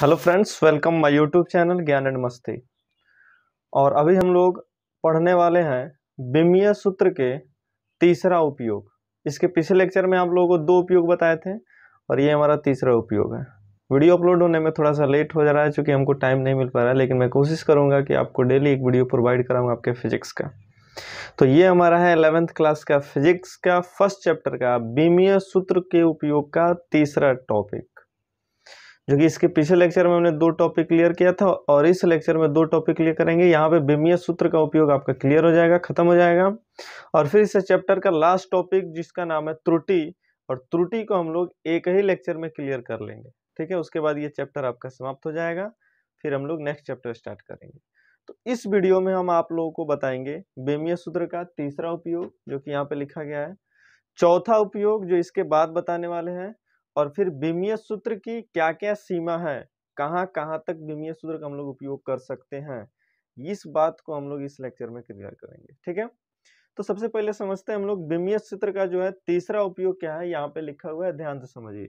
hello friends welcome my YouTube channel ज्ञान and मस्ती और अभी हम लोग पढ़ने वाले हैं बिमीय सूत्र के तीसरा उपयोग इसके पिछले लेक्चर में आप लोगों को दो उपयोग बताए थे और ये हमारा तीसरा उपयोग है वीडियो अपलोड होने में थोड़ा सा लेट हो जा रहा है चूँकि हमको टाइम नहीं मिल पा रहा है लेकिन मैं कोशिश करूँगा कि आपको डेली एक वीडियो प्रोवाइड कराऊँगा आपके फिजिक्स का तो ये हमारा है एलेवेंथ क्लास का फिजिक्स का फर्स्ट चैप्टर का बीमीय सूत्र के उपयोग का तीसरा टॉपिक जो कि इसके पिछले लेक्चर में हमने दो टॉपिक क्लियर किया था और इस लेक्चर में दो टॉपिक क्लियर करेंगे यहाँ पे बिमीय सूत्र का उपयोग आपका क्लियर हो जाएगा खत्म हो जाएगा और फिर इस चैप्टर का लास्ट टॉपिक जिसका नाम है त्रुटि और त्रुटि को हम लोग एक ही लेक्चर में क्लियर कर लेंगे ठीक है उसके बाद ये चैप्टर आपका समाप्त हो जाएगा फिर हम लोग नेक्स्ट चैप्टर स्टार्ट करेंगे तो इस वीडियो में हम आप लोगों को बताएंगे बेमीय सूत्र का तीसरा उपयोग जो कि यहाँ पे लिखा गया है चौथा उपयोग जो इसके बाद बताने वाले हैं और फिर विमीय सूत्र की क्या क्या सीमा है कहाँ कहाँ तक विमीय सूत्र का हम लोग उपयोग कर सकते हैं इस बात को हम लोग इस लेक्चर में क्लियर करेंगे ठीक है तो सबसे पहले समझते हैं हम लोग विमीय सूत्र का जो है तीसरा उपयोग क्या है यहाँ पे लिखा हुआ है ध्यान से समझिए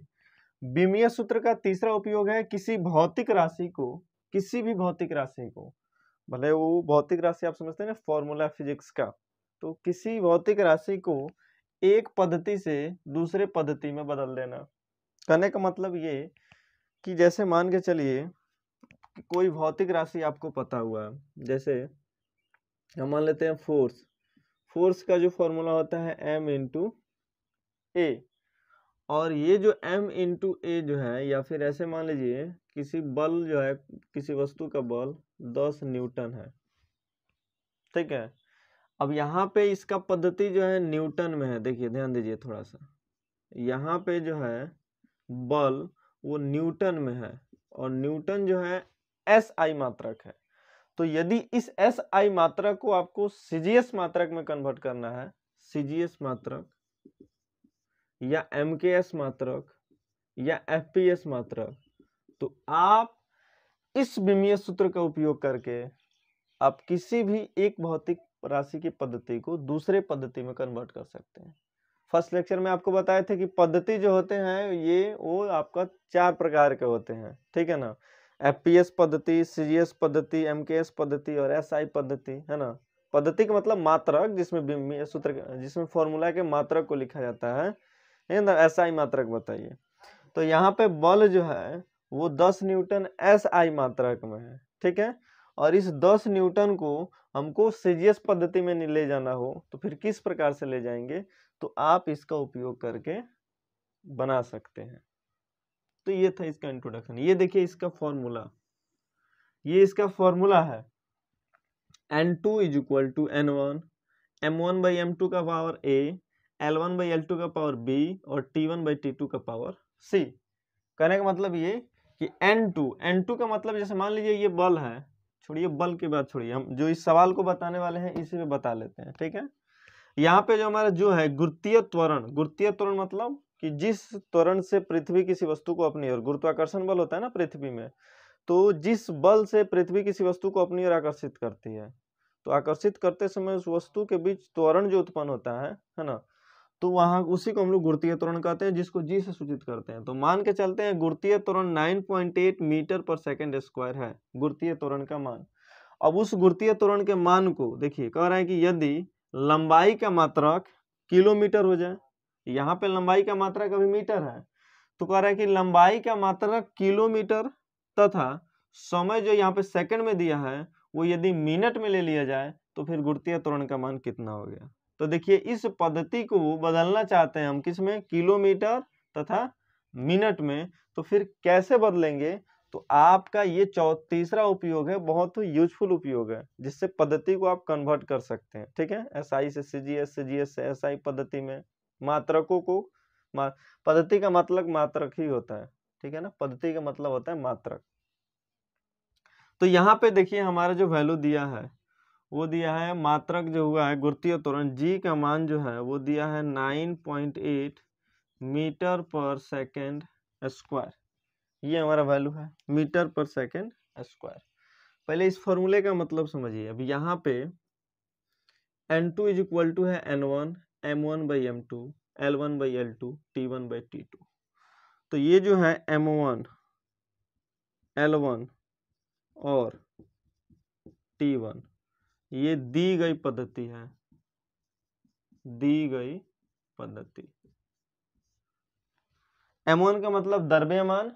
विमीय सूत्र का तीसरा उपयोग है किसी भौतिक राशि को किसी भी भौतिक राशि को भले वो भौतिक राशि आप समझते हैं ना फॉर्मूला फिजिक्स का तो किसी भौतिक राशि को एक पद्धति से दूसरे पद्धति में बदल देना कहने का मतलब ये कि जैसे मान के चलिए कोई भौतिक राशि आपको पता हुआ जैसे हम मान लेते हैं फोर्स फोर्स का जो फॉर्मूला होता है एम इंटू ए और ये जो एम इंटू ए जो है या फिर ऐसे मान लीजिए किसी बल जो है किसी वस्तु का बल दस न्यूटन है ठीक है अब यहाँ पे इसका पद्धति जो है न्यूटन में है देखिए ध्यान दीजिए थोड़ा सा यहाँ पे जो है बल वो न्यूटन में है और न्यूटन जो है एस आई मात्रक है तो यदि इस एस आई मात्रक को आपको सीजीएस मात्रक में कन्वर्ट करना है सीजीएस मात्रक या एम के एस मात्रक या एफ पी एस मात्रक तो आप इस विमीय सूत्र का उपयोग करके आप किसी भी एक भौतिक राशि की पद्धति को दूसरे पद्धति में कन्वर्ट कर सकते हैं फर्स्ट लेक्चर में आपको बताए थे कि पद्धति जो होते हैं ये वो आपका चार प्रकार के होते हैं ठीक है ना एफ पी एस पद्धति सी जी एस पद्धति एम के एस पद्धति और एस आई पद्धति है ना पद्धति का मतलब मात्रक जिसमें सूत्र जिसमें फॉर्मूला के मात्रक को लिखा जाता है ना एस आई मात्रक बताइए तो यहाँ पे बल जो है वो दस न्यूटन एस आई मात्रक में है ठीक है और इस दस न्यूटन को हमको सीजीएस पद्धति में ले जाना हो तो फिर किस प्रकार से ले जाएंगे तो आप इसका उपयोग करके बना सकते हैं तो ये था इसका इंट्रोडक्शन ये देखिए इसका फॉर्मूला ये इसका फॉर्मूला है N two is equal to N one M one by M two का power A L one by L two का पावर बी और T one by T two का पावर सी कहने का मतलब ये कि एन टू एन टू का मतलब जैसे मान लीजिए ये बल है छोड़िए बल की बात छोड़िए हम जो इस सवाल को बताने वाले हैं इसी पे बता लेते हैं ठीक है यहाँ पे जो हमारा जो है गुरुत्वीय त्वरण गुरुत्वीय त्वरण मतलब कि जिस त्वरण से पृथ्वी किसी वस्तु को अपनी ओर गुरुत्वाकर्षण बल होता है ना पृथ्वी में तो जिस बल से पृथ्वी किसी वस्तु को अपनी ओर आकर्षित करती है तो आकर्षित करते समय उस वस्तु के बीच त्वरण जो उत्पन्न होता है है ना तो वहां उसी को हम लोग गुरुत्वीय त्वरण कहते हैं जिसको जी से सूचित करते हैं तो मान के चलते हैं गुरुत्वीय त्वरण 9.8 मीटर पर सेकंड स्क्वायर है गुरुत्वीय त्वरण का मान अब उस गुरुत्वीय त्वरण के मान को देखिए कह रहे हैं कि यदि लंबाई का मात्रक किलोमीटर हो जाए यहाँ पे लंबाई का मात्रक अभी मीटर है तो कह रहा है कि लंबाई का मात्रक किलोमीटर तथा समय जो यहाँ पे सेकंड में दिया है वो यदि मिनट में ले लिया जाए तो फिर गुणतीय त्वरण का मान कितना हो गया तो देखिए इस पद्धति को बदलना चाहते हैं हम किस में किलोमीटर तथा मिनट में तो फिर कैसे बदलेंगे तो आपका ये चौ तीसरा उपयोग है बहुत यूजफुल उपयोग है जिससे पद्धति को आप कन्वर्ट कर सकते हैं ठीक है एस आई से C G S G S से एस आई पद्धति में मात्रकों को पद्धति का मतलब मात्रक ही होता है ठीक है ना पद्धति का मतलब होता है मात्रक तो यहाँ पे देखिए हमारा जो वैल्यू दिया है वो दिया है मात्रक जो हुआ है गुर्तीय तोरण जी का मान जो है वो दिया है nine point eight metre per second square ये हमारा वैल्यू है मीटर पर सेकेंड स्क्वायर पहले इस फॉर्मूले का मतलब समझिए अब यहाँ पे N two is equal to है N one M one by M two L one by L two T one by T two तो ये जो है एम वन एल वन और टी वन ये दी गई पद्धति है दी गई पद्धति एम वन का मतलब द्रव्यमान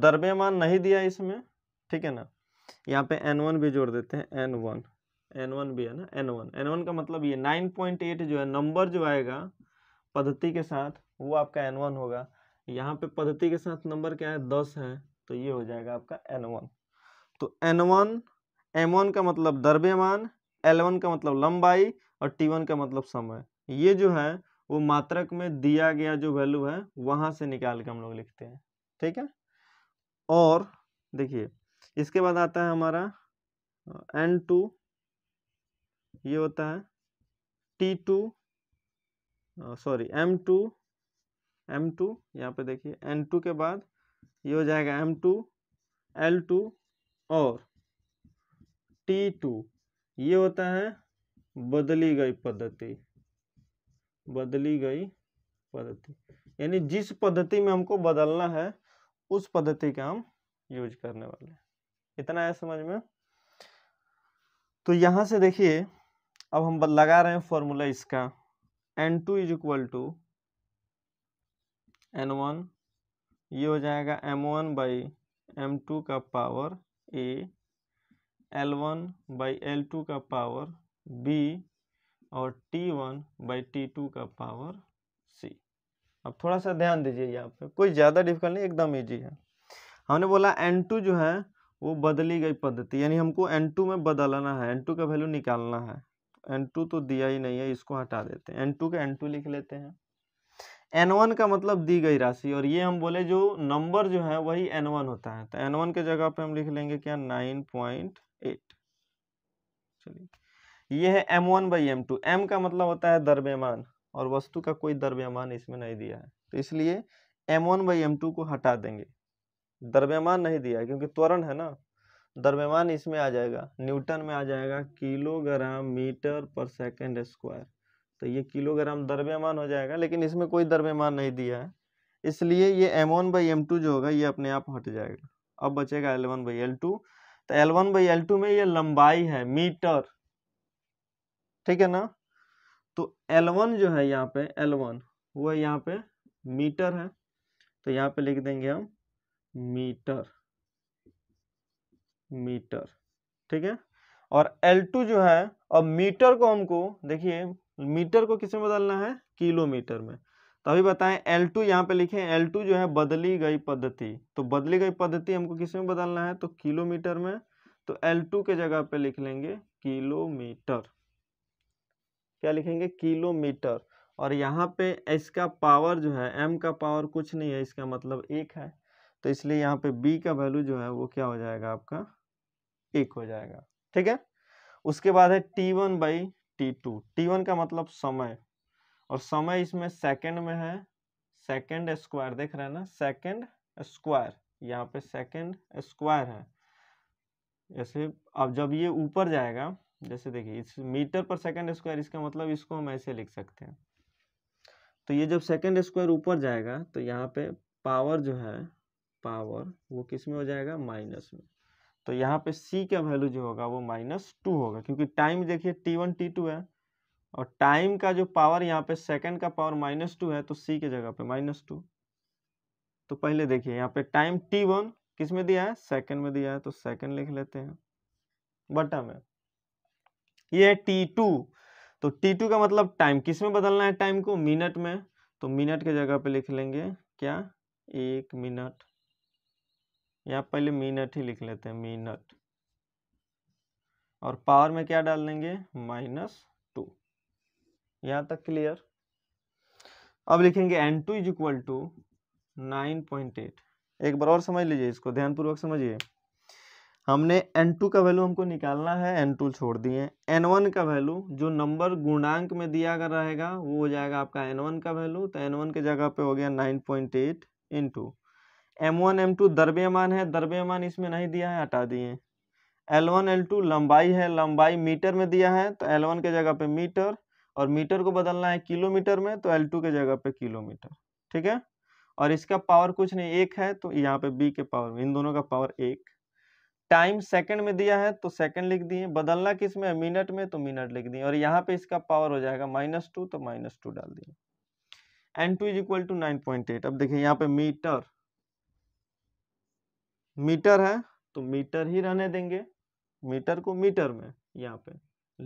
दरबेमान नहीं दिया इसमें ठीक है ना यहाँ पे एन वन भी जोड़ देते हैं एन वन एन वन भी है ना एन वन एन वन का मतलब ये नाइन पॉइंट एट जो है नंबर जो आएगा पद्धति के साथ वो आपका एन वन होगा यहाँ पे पद्धति के साथ नंबर क्या है दस है तो ये हो जाएगा आपका एन वन तो एन वन एम वन का मतलब दरबेमान एल वन का मतलब लंबाई और टी वन का मतलब समय ये जो है वो मात्रक में दिया गया जो वैल्यू है वहाँ से निकाल के हम लोग लिखते हैं ठीक है और देखिए इसके बाद आता है हमारा एन टू ये होता है T two sorry M two M two यहाँ पे देखिए एन टू के बाद ये हो जाएगा एम टू एल टू और टी टू ये होता है बदली गई पद्धति बदली गई पद्धति यानी जिस पद्धति में हमको बदलना है उस पद्धति का हम यूज करने वाले इतना है समझ में तो यहां से देखिए अब हम लगा रहे हैं फॉर्मूला इसका N two is equal to N one ये हो जाएगा M one by M two का power A L one by L two का पावर बी और T one by T two का पावर अब थोड़ा सा ध्यान दीजिए यहाँ पे कोई ज़्यादा डिफिकल्ट नहीं एकदम ईजी है हमने बोला एन टू जो है वो बदली गई पद्धति यानी हमको एन टू में बदलना है एन टू का वैल्यू निकालना है एन टू तो दिया ही नहीं है इसको हटा देते हैं एन टू का एन टू लिख लेते हैं एन वन का मतलब दी गई राशि और ये हम बोले जो नंबर जो है वही एन वन होता है तो एन वन के जगह पे हम लिख लेंगे क्या नाइन पॉइंट एट चलिए ये है M one by M two M का मतलब होता है दरबेमान और वस्तु का कोई द्रव्यमान इसमें नहीं दिया है तो इसलिए M one by M two को हटा देंगे द्रव्यमान नहीं दिया है क्योंकि त्वरण है ना द्रव्यमान इसमें आ जाएगा न्यूटन में आ जाएगा kilogram metre per second square तो ये किलोग्राम द्रव्यमान हो जाएगा लेकिन इसमें कोई द्रव्यमान नहीं दिया है इसलिए ये M one by M two जो होगा ये अपने आप हट जाएगा अब बचेगा L one by L two तो L one by L two में ये लंबाई है मीटर ठीक है ना तो L1 जो है यहाँ पे L1 वन वो यहाँ पे मीटर है तो यहाँ पे लिख देंगे हम मीटर मीटर ठीक है और L2 जो है अब मीटर को हमको देखिए मीटर को किस में बदलना है किलोमीटर में तो अभी बताएं L2 यहाँ पे लिखे L2 जो है बदली गई पद्धति तो बदली गई पद्धति हमको किसमें में बदलना है तो किलोमीटर में तो L2 के जगह पे लिख लेंगे किलोमीटर क्या लिखेंगे किलोमीटर और यहाँ पे इसका पावर जो है एम का पावर कुछ नहीं है इसका मतलब एक है तो इसलिए यहाँ पे बी का वैल्यू जो है वो क्या हो जाएगा आपका एक हो जाएगा ठीक है उसके बाद है T one by T two T one का मतलब समय और समय इसमें सेकंड में है सेकंड स्क्वायर देख रहे हैं ना सेकंड स्क्वायर यहाँ पे सेकंड स्क्वायर है जैसे अब जब ये ऊपर जाएगा जैसे देखिए इस मीटर पर सेकंड स्क्वायर इसका मतलब इसको हम ऐसे लिख सकते हैं तो ये जब सेकंड स्क्वायर ऊपर जाएगा तो यहाँ पे पावर जो है पावर वो किस में हो जाएगा माइनस में तो यहाँ पे सी का वैल्यू जो होगा वो माइनस टू होगा क्योंकि टाइम देखिए टी वन टी टू है और टाइम का जो पावर यहाँ पे सेकंड का पावर माइनस टू है तो सी के जगह पे माइनस टू तो पहले देखिए यहाँ पे टाइम टी वन किस में दिया है सेकंड में दिया है तो सेकंड लिख लेते हैं बटा में ये टी टू तो टी टू का मतलब टाइम किस में बदलना है टाइम को मिनट में तो मिनट के जगह पे लिख लेंगे क्या एक मिनट या पहले मिनट ही लिख लेते हैं मिनट और पावर में क्या डाल देंगे माइनस टू यहाँ तक क्लियर अब लिखेंगे N two is equal to nine point eight एक बार और समझ लीजिए इसको ध्यानपूर्वक समझिए हमने एन टू का वैल्यू हमको निकालना है एन टू छोड़ दिए एन वन का वैल्यू जो नंबर गुणांक में दिया गया रहेगा वो हो जाएगा आपका एन वन का वैल्यू तो एन वन के जगह पे हो गया nine point eight into M one M two दरबेमान है दरबेमान इसमें नहीं दिया है हटा दिए एल वन एल टू लंबाई है लंबाई मीटर में दिया है तो एल वन के जगह पे मीटर और मीटर को बदलना है किलोमीटर में तो एल टू के जगह पे किलोमीटर ठीक है और इसका पावर कुछ नहीं एक है तो यहाँ पे बी के पावर इन दोनों का पावर एक टाइम सेकंड में दिया है तो सेकंड लिख दिए बदलना किस में मिनट में तो मिनट लिख दिए और यहाँ पे इसका पावर हो जाएगा माइनस टू तो माइनस टू डाल दिए N two is equal to nine point eight अब देखिए यहाँ पे मीटर मीटर है तो मीटर ही रहने देंगे मीटर को मीटर में यहाँ पे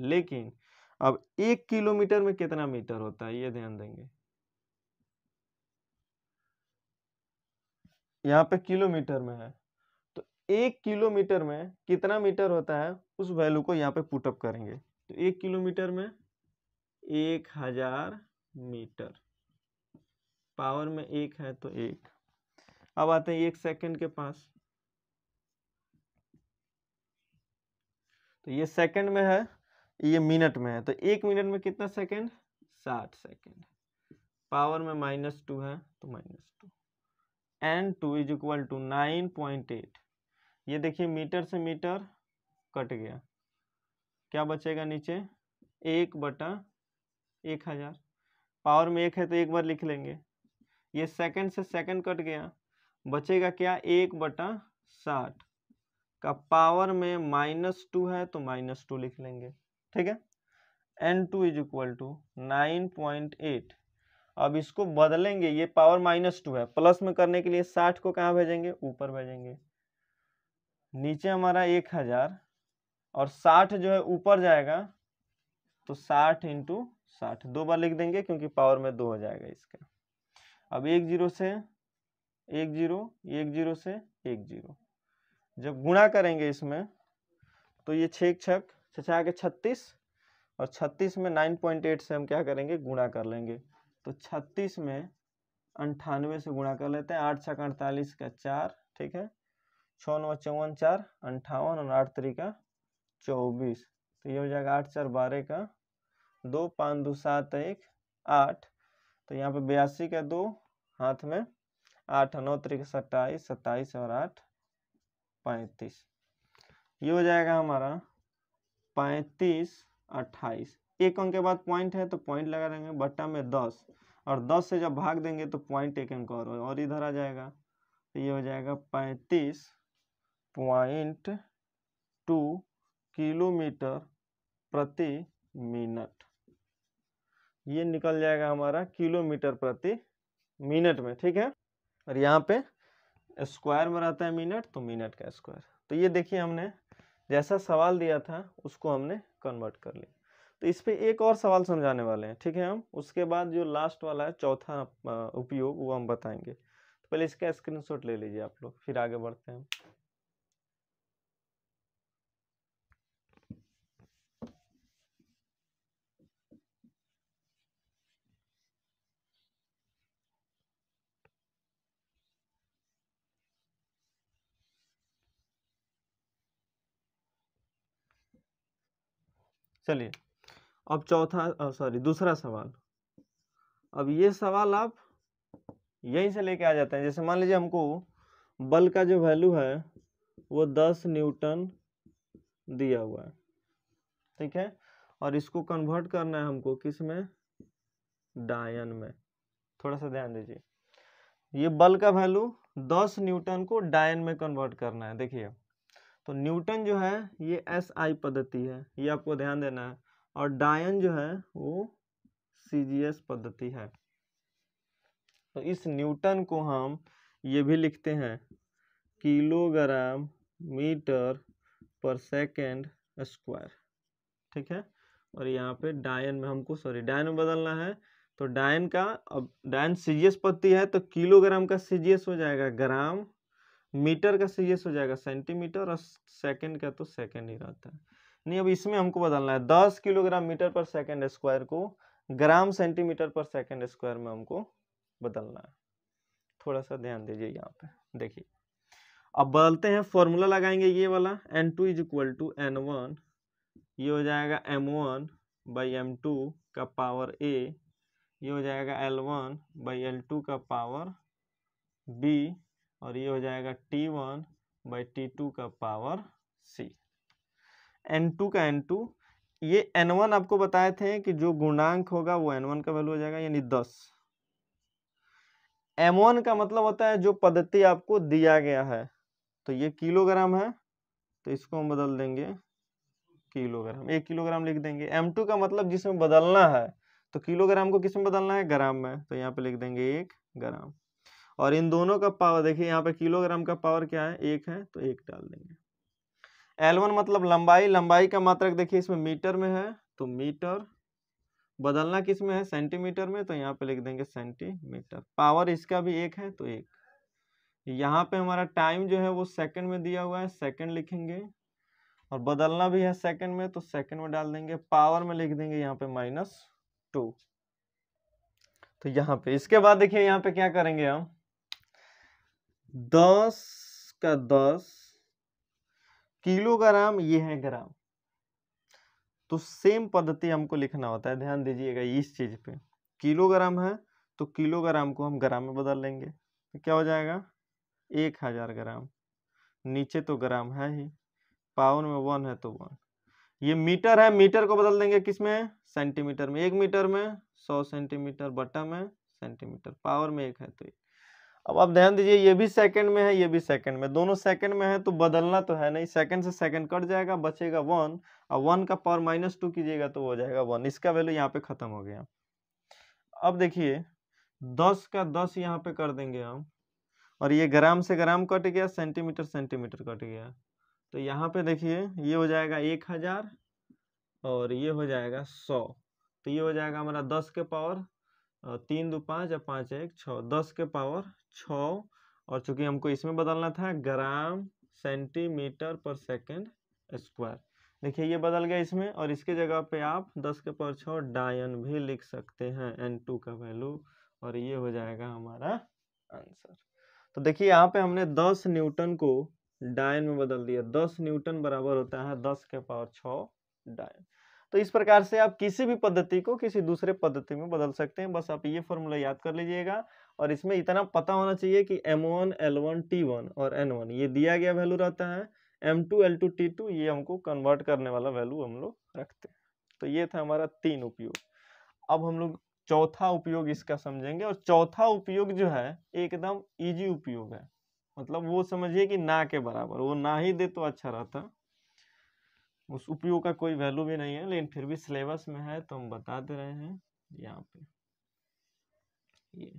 लेकिन अब एक किलोमीटर में कितना मीटर होता है ये ध्यान देंगे यहाँ पे किलोमीटर में है एक किलोमीटर में कितना मीटर होता है उस वैल्यू को यहाँ पे पुटअप करेंगे तो एक किलोमीटर में एक हजार मीटर पावर में एक है तो एक अब आते हैं एक सेकंड के पास तो ये सेकंड में है ये मिनट में है तो एक मिनट में कितना सेकंड साठ सेकंड पावर में माइनस टू है तो minus two N two is equal to nine point eight ये देखिए मीटर से मीटर कट गया क्या बचेगा नीचे एक बटा एक हज़ार पावर में एक है तो एक बार लिख लेंगे ये सेकंड से सेकंड कट गया बचेगा क्या एक बटा साठ का पावर में माइनस टू है तो माइनस टू लिख लेंगे ठीक है N two is equal to nine point eight अब इसको बदलेंगे ये पावर माइनस टू है प्लस में करने के लिए साठ को कहाँ भेजेंगे ऊपर भेजेंगे नीचे हमारा एक हजार और साठ जो है ऊपर जाएगा तो साठ इंटू साठ दो बार लिख देंगे क्योंकि पावर में दो हो जाएगा इसका अब एक जीरो से एक जीरो एक जीरो से एक जीरो जब गुणा करेंगे इसमें तो ये छे छक छा के छत्तीस और छत्तीस में नाइन पॉइंट एट से हम क्या करेंगे गुणा कर लेंगे तो छत्तीस में अंठानवे से गुणा कर लेते हैं आठ छक अड़तालीस का चार ठीक है छः नौ चौवन चार अंठावन और आठ तरीका चौबीस तो ये हो जाएगा आठ चार बारह का दो पाँच दो सात एक आठ तो यहाँ पे बयासी का दो हाथ में आठ नौ तरीका सत्ताईस सत्ताईस और आठ पैंतीस ये हो जाएगा हमारा पैंतीस अट्ठाईस एक अंक के बाद पॉइंट है तो पॉइंट लगा देंगे बट्टा में दस और दस से जब भाग देंगे तो पॉइंट एक अंक और और इधर आ जाएगा तो ये हो जाएगा पैंतीस पॉइंट टू किलोमीटर प्रति मिनट ये निकल जाएगा हमारा किलोमीटर प्रति मिनट में ठीक है और यहाँ पे स्क्वायर में रहता है मिनट तो मिनट का स्क्वायर तो ये देखिए हमने जैसा सवाल दिया था उसको हमने कन्वर्ट कर लिया तो इस पर एक और सवाल समझाने वाले हैं ठीक है हम उसके बाद जो लास्ट वाला है चौथा उपयोग वो हम बताएंगे तो पहले इसका स्क्रीनशॉट ले लीजिए आप लोग फिर आगे बढ़ते हैं चलिए अब चौथा सॉरी दूसरा सवाल अब ये सवाल आप यहीं से लेके आ जाते हैं जैसे मान लीजिए हमको बल का जो वैल्यू है वो दस न्यूटन दिया हुआ है ठीक है और इसको कन्वर्ट करना है हमको किस में डायन में थोड़ा सा ध्यान दीजिए ये बल का वैल्यू दस न्यूटन को डायन में कन्वर्ट करना है देखिए तो न्यूटन जो है ये एस आई पद्धति है ये आपको ध्यान देना है और डायन जो है वो सी जी एस पद्धति है तो इस न्यूटन को हम ये भी लिखते हैं kilogram metre per second square ठीक है और यहाँ पे डायन में हमको सॉरी डायन में बदलना है तो डायन का अब डायन सी जी एस पद्धति है तो किलोग्राम का सी जी एस हो जाएगा ग्राम मीटर का सी हो जाएगा सेंटीमीटर और सेकेंड का तो सेकेंड ही रहता है नहीं अब इसमें हमको बदलना है दस kilogram metre per second square को gram centimetre per second square में हमको बदलना है थोड़ा सा ध्यान दीजिए यहाँ पे देखिए अब बदलते हैं फॉर्मूला लगाएंगे ये वाला N two is equal to N one ये हो जाएगा M one by M two का पावर ए ये हो जाएगा L one by L two का पावर बी और ये हो जाएगा T one by T two का पावर सी एन टू का एन टू ये एन वन आपको बताए थे कि जो गुणांक होगा वो एन वन का वैल्यू हो जाएगा यानी 10 M1 का मतलब होता है जो पद्धति आपको दिया गया है तो ये किलोग्राम है तो इसको हम बदल देंगे किलोग्राम एक किलोग्राम लिख देंगे एम टू का मतलब जिसमें बदलना है तो किलोग्राम को किसमें बदलना है ग्राम में तो यहाँ पे लिख देंगे एक ग्राम और इन दोनों का पावर देखिए यहाँ पे किलोग्राम का पावर क्या है एक है तो एक डाल देंगे एल वन मतलब लंबाई लंबाई का मात्रक देखिए इसमें मीटर में है तो मीटर बदलना किस में है सेंटीमीटर में तो यहाँ पे लिख देंगे सेंटीमीटर पावर इसका भी एक है तो एक यहाँ पे हमारा टाइम जो है वो सेकंड में दिया हुआ है सेकंड लिखेंगे और बदलना भी है सेकंड में तो सेकंड में डाल देंगे पावर में लिख देंगे यहाँ पे माइनस टू तो यहाँ पे इसके बाद देखिए यहाँ पे क्या करेंगे हम दस का दस किलोग्राम ये है ग्राम तो सेम पद्धति हमको लिखना होता है ध्यान दीजिएगा इस चीज पे किलोग्राम है तो किलोग्राम को हम ग्राम में बदल लेंगे तो क्या हो जाएगा एक हजार ग्राम नीचे तो ग्राम है ही पावन में वन है तो वन ये मीटर है मीटर को बदल देंगे किस में सेंटीमीटर में एक मीटर में सौ सेंटीमीटर बटा में सेंटीमीटर पावर में एक है तो एक अब आप ध्यान दीजिए ये भी सेकंड में है ये भी सेकंड में दोनों सेकंड में है तो बदलना तो है नहीं सेकंड से सेकंड कट जाएगा बचेगा वन और वन का पावर माइनस टू कीजिएगा तो हो जाएगा वन इसका वैल्यू यहाँ पे खत्म हो गया अब देखिए दस का दस यहाँ पे कर देंगे हम और ये ग्राम से ग्राम कट गया सेंटीमीटर सेंटीमीटर कट गया तो यहाँ पे देखिए ये हो जाएगा एक हज़ार और ये हो जाएगा सौ तो ये हो जाएगा हमारा दस के पावर तीन दो पाँच और पाँच एक छः दस के पावर छ और चूंकि हमको इसमें बदलना था gram centimetre per second square देखिए ये बदल गया इसमें और इसके जगह पे आप दस के पावर छः डायन भी लिख सकते हैं एन टू का वैल्यू और ये हो जाएगा हमारा आंसर तो देखिए यहाँ पे हमने दस न्यूटन को डायन में बदल दिया दस न्यूटन बराबर होता है दस के पावर छ डायन तो इस प्रकार से आप किसी भी पद्धति को किसी दूसरे पद्धति में बदल सकते हैं बस आप ये फॉर्मूला याद कर लीजिएगा और इसमें इतना पता होना चाहिए कि M one L one T one और एन वन ये दिया गया वैल्यू रहता है M two L two T two ये हमको कन्वर्ट करने वाला वैल्यू हम लोग रखते हैं तो ये था हमारा तीन उपयोग अब हम लोग चौथा उपयोग इसका समझेंगे और चौथा उपयोग जो है एकदम ईजी उपयोग है मतलब वो समझिए कि ना के बराबर वो ना ही दे तो अच्छा रहता उस उपयोग का कोई वैल्यू भी नहीं है लेकिन फिर भी सिलेबस में है तो हम बता दे रहे हैं यहाँ पे ये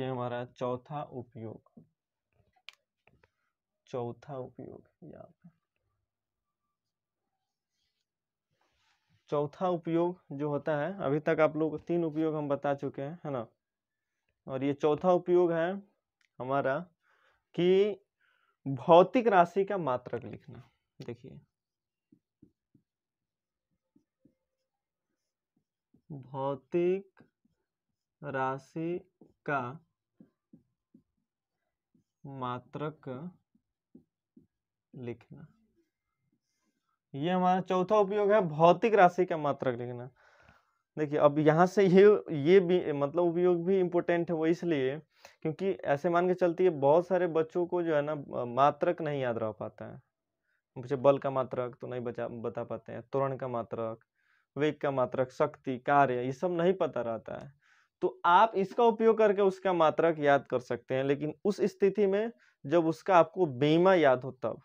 ये हमारा चौथा उपयोग चौथा उपयोग यहाँ पे चौथा उपयोग जो होता है अभी तक आप लोग तीन उपयोग हम बता चुके हैं है ना और ये चौथा उपयोग है हमारा कि भौतिक राशि का मात्रक लिखना देखिए भौतिक राशि का मात्रक लिखना ये हमारा चौथा उपयोग है भौतिक राशि का मात्रक लिखना देखिए अब यहाँ से ये ये भी मतलब उपयोग भी इम्पोर्टेंट है वो इसलिए क्योंकि ऐसे मान के चलती है बहुत सारे बच्चों को जो है ना मात्रक नहीं याद रह पाता है जैसे बल का मात्रक तो नहीं बचा बता पाते हैं त्वरण का मात्रक वेग का मात्रक शक्ति कार्य ये सब नहीं पता रहता है तो आप इसका उपयोग करके उसका मात्रक याद कर सकते हैं लेकिन उस स्थिति में जब उसका आपको बीमा याद हो तब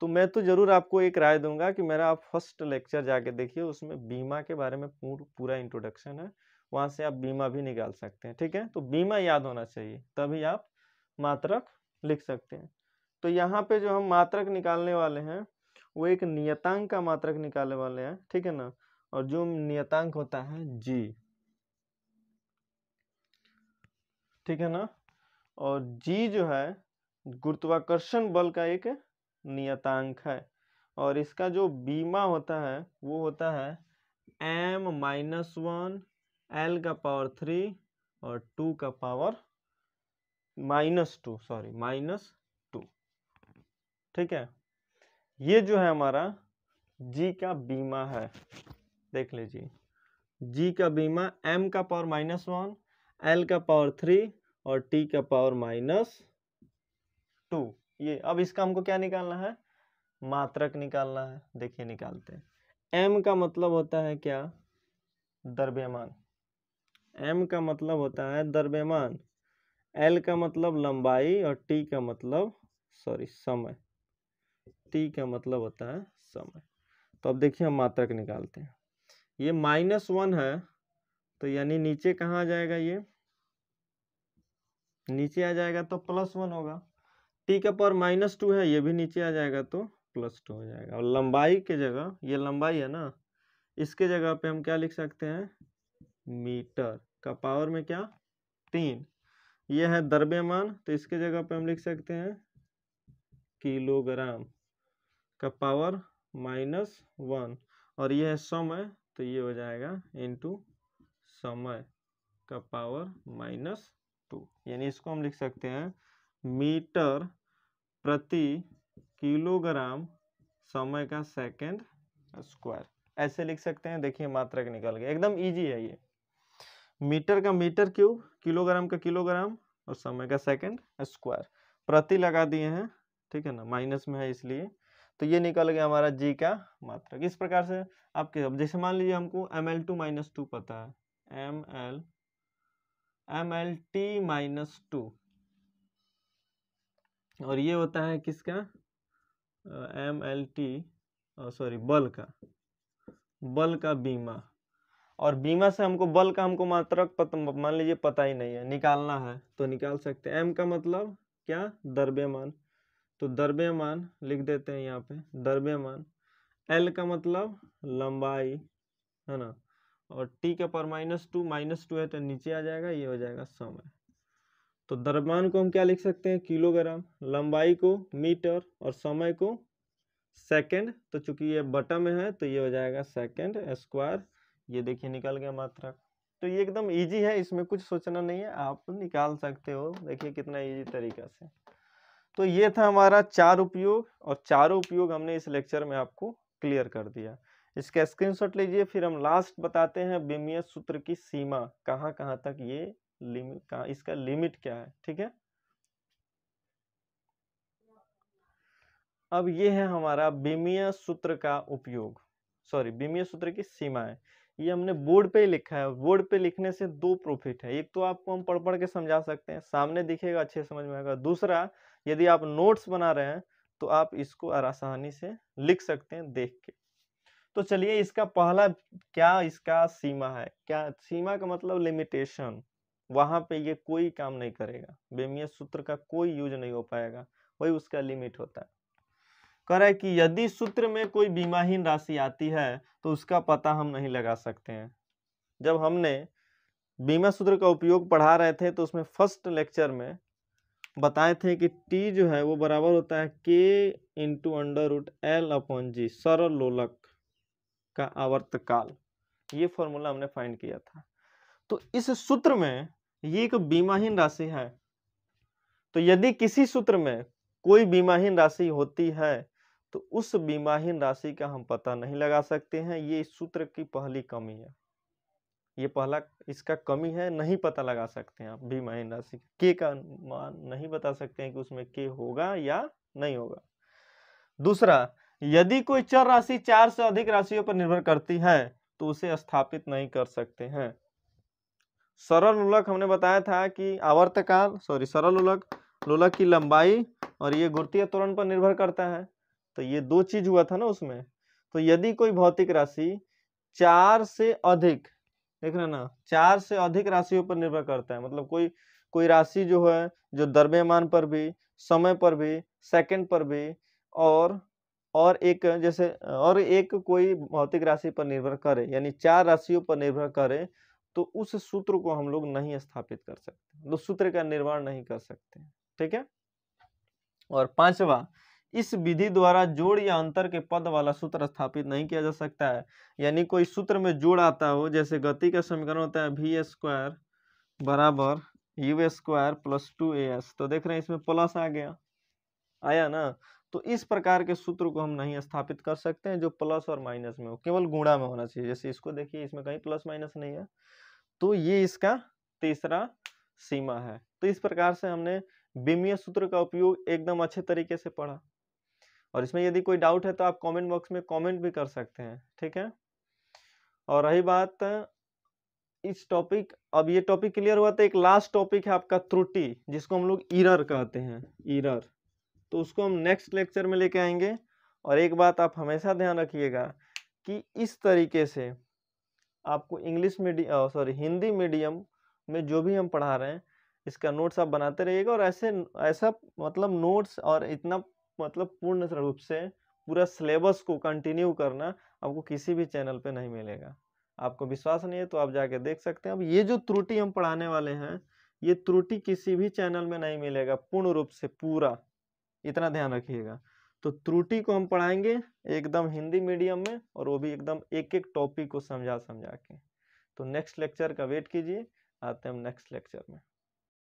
तो मैं तो जरूर आपको एक राय दूंगा कि मेरा आप फर्स्ट लेक्चर जाके देखिए उसमें बीमा के बारे में पूर, पूरा इंट्रोडक्शन है वहां से आप बीमा भी निकाल सकते हैं ठीक है तो बीमा याद होना चाहिए तभी आप मात्रक लिख सकते हैं तो यहाँ पे जो हम मात्रक निकालने वाले हैं वो एक नियतांक का मात्रक निकालने वाले हैं ठीक है ना और जो नियतांक होता है जी ठीक है ना और जी जो है गुरुत्वाकर्षण बल का एक नियतांक है और इसका जो बीमा होता है वो होता है एम माइनस वन एल का पावर थ्री और टू का power minus two sorry minus ठीक है ये जो है हमारा जी का बीमा है देख लीजिए जी का बीमा एम का पावर माइनस वन एल का पावर थ्री और टी का पावर माइनस टू ये अब इसका हमको क्या निकालना है मात्रक निकालना है देखिए निकालते हैं एम का मतलब होता है क्या द्रव्यमान एम का मतलब होता है द्रव्यमान एल का मतलब लंबाई और टी का मतलब सॉरी समय टी का मतलब होता है समय तो अब देखिए हम मात्रक निकालते हैं ये माइनस वन है तो यानी नीचे कहाँ आ जाएगा ये नीचे आ जाएगा तो प्लस वन होगा टी का पावर माइनस टू है ये भी नीचे आ जाएगा तो प्लस टू हो जाएगा और लंबाई के जगह ये लंबाई है ना इसके जगह पे हम क्या लिख सकते हैं मीटर का पावर में क्या तीन ये है दरबेमान तो इसके जगह पे हम लिख सकते हैं किलोग्राम का पावर माइनस वन और यह है समय तो ये हो जाएगा इनटू समय का पावर माइनस टू यानी इसको हम लिख सकते हैं मीटर प्रति किलोग्राम समय का सेकंड स्क्वायर ऐसे लिख सकते हैं देखिए मात्रक निकल गया एकदम इजी है ये मीटर का मीटर क्यूब किलोग्राम का किलोग्राम और समय का सेकंड स्क्वायर प्रति लगा दिए हैं ठीक है ना माइनस में है इसलिए तो ये निकल गया हमारा जी का मात्रक इस प्रकार से आपके अब जैसे मान लीजिए हमको M L two minus two पता है M L M L T minus two और ये होता है किसका एम एल टी सॉरी बल का बल का बीमा और बीमा से हमको बल का हमको मात्रक मान लीजिए पता ही नहीं है निकालना है तो निकाल सकते हैं एम का मतलब क्या द्रव्यमान तो दरबेमान लिख देते हैं यहाँ पे दरबेमान एल का मतलब लंबाई है ना और टी के पर माइनस टू माइनस टू है तो नीचे आ जाएगा ये हो जाएगा समय तो द्रव्यमान को हम क्या लिख सकते हैं किलोग्राम लंबाई को मीटर और समय को सेकेंड तो चूंकि ये बटम में है तो ये हो जाएगा सेकेंड स्क्वायर ये देखिए निकल गया मात्रा तो ये एकदम इजी है इसमें कुछ सोचना नहीं है आप निकाल सकते हो देखिए कितना इजी तरीका से तो ये था हमारा चार उपयोग और चारों उपयोग हमने इस लेक्चर में आपको क्लियर कर दिया इसका स्क्रीनशॉट लीजिए फिर हम लास्ट बताते हैं बिमीय सूत्र की सीमा कहाँ कहाँ तक ये लिमिट कहाँ इसका लिमिट क्या है ठीक है अब ये है हमारा बिमीय सूत्र का उपयोग सॉरी बिमीय सूत्र की सीमा है ये हमने बोर्ड पे ही लिखा है बोर्ड पे लिखने से दो प्रॉफिट है एक तो आपको हम पढ़ पढ़ के समझा सकते हैं सामने दिखेगा अच्छे समझ में आएगा दूसरा यदि आप नोट्स बना रहे हैं तो आप इसको आसानी से लिख सकते हैं देख के तो चलिए इसका पहला क्या इसका सीमा है क्या सीमा का मतलब लिमिटेशन वहां पे ये कोई काम नहीं करेगा बेमिय सूत्र का कोई यूज नहीं हो पाएगा वही उसका लिमिट होता है कह रहा है कि यदि सूत्र में कोई बीमाहीन राशि आती है तो उसका पता हम नहीं लगा सकते हैं जब हमने बीमा सूत्र का उपयोग पढ़ा रहे थे तो उसमें फर्स्ट लेक्चर में बताए थे कि टी जो है वो बराबर होता है के into under root L upon G सरल लोलक का आवर्तकाल ये फॉर्मूला हमने फाइंड किया था तो इस सूत्र में ये एक बीमाहीन राशि है तो यदि किसी सूत्र में कोई बीमाहीन राशि होती है तो उस बीमाहीन राशि का हम पता नहीं लगा सकते हैं ये इस सूत्र की पहली कमी है ये पहला इसका कमी है नहीं पता लगा सकते हैं आप भी माइन राशि के का मान नहीं बता सकते हैं कि उसमें के होगा या नहीं होगा दूसरा यदि कोई चर राशि चार से अधिक राशियों पर निर्भर करती है तो उसे स्थापित नहीं कर सकते हैं सरल उलक हमने बताया था कि आवर्तकाल सॉरी सरल उलक लोलक की लंबाई और ये गुर्तीय तोरण पर निर्भर करता है तो ये दो चीज हुआ था ना उसमें तो यदि कोई भौतिक राशि चार से अधिक देख रहे ना चार से अधिक राशियों पर निर्भर करता है मतलब कोई कोई राशि जो है जो दरबेमान पर भी समय पर भी सेकंड पर भी और और एक जैसे और एक कोई भौतिक राशि पर निर्भर करे यानी चार राशियों पर निर्भर करे तो उस सूत्र को हम लोग नहीं स्थापित कर सकते मतलब सूत्र का निर्माण नहीं कर सकते ठीक है और पांचवा इस विधि द्वारा जोड़ या अंतर के पद वाला सूत्र स्थापित नहीं किया जा सकता है यानी कोई सूत्र में जोड़ आता हो जैसे गति का समीकरण होता है वी स्क्वायर बराबर U square plus two A S तो देख रहे हैं इसमें प्लस आ गया आया ना तो इस प्रकार के सूत्र को हम नहीं स्थापित कर सकते हैं जो प्लस और माइनस में हो केवल गुणा में होना चाहिए जैसे इसको देखिए इसमें कहीं प्लस माइनस नहीं है तो ये इसका तीसरा सीमा है तो इस प्रकार से हमने बिमीय सूत्र का उपयोग एकदम अच्छे तरीके से पढ़ा और इसमें यदि कोई डाउट है तो आप कमेंट बॉक्स में कमेंट भी कर सकते हैं ठीक है और रही बात इस टॉपिक अब ये टॉपिक क्लियर हुआ था तो एक लास्ट टॉपिक है आपका त्रुटि जिसको हम लोग इरर कहते हैं इरर तो उसको हम नेक्स्ट लेक्चर में लेके आएंगे और एक बात आप हमेशा ध्यान रखिएगा कि इस तरीके से आपको English medium sorry Hindi medium में जो भी हम पढ़ा रहे हैं इसका नोट्स आप बनाते रहिएगा और ऐसे ऐसा मतलब नोट्स और इतना मतलब पूर्ण रूप से पूरा सिलेबस को कंटिन्यू करना आपको किसी भी चैनल पे नहीं मिलेगा आपको विश्वास नहीं है तो आप जाके देख सकते हैं अब ये जो त्रुटि हम पढ़ाने वाले हैं ये त्रुटि किसी भी चैनल में नहीं मिलेगा पूर्ण रूप से पूरा इतना ध्यान रखिएगा तो त्रुटि को हम पढ़ाएंगे एकदम हिंदी मीडियम में और वो भी एकदम एक एक टॉपिक को समझा समझा के तो नेक्स्ट लेक्चर का वेट कीजिए आते हैं हम नेक्स्ट लेक्चर में